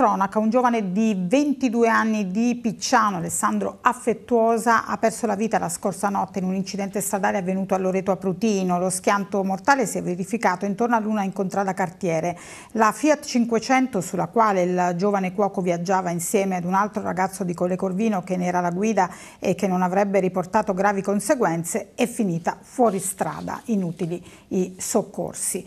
cronaca, un giovane di 22 anni di Picciano, Alessandro Affettuosa, ha perso la vita la scorsa notte in un incidente stradale avvenuto a Loreto a Prutino. Lo schianto mortale si è verificato intorno in contrada cartiere. La Fiat 500, sulla quale il giovane cuoco viaggiava insieme ad un altro ragazzo di Colle Corvino che ne era la guida e che non avrebbe riportato gravi conseguenze, è finita fuori strada. Inutili i soccorsi.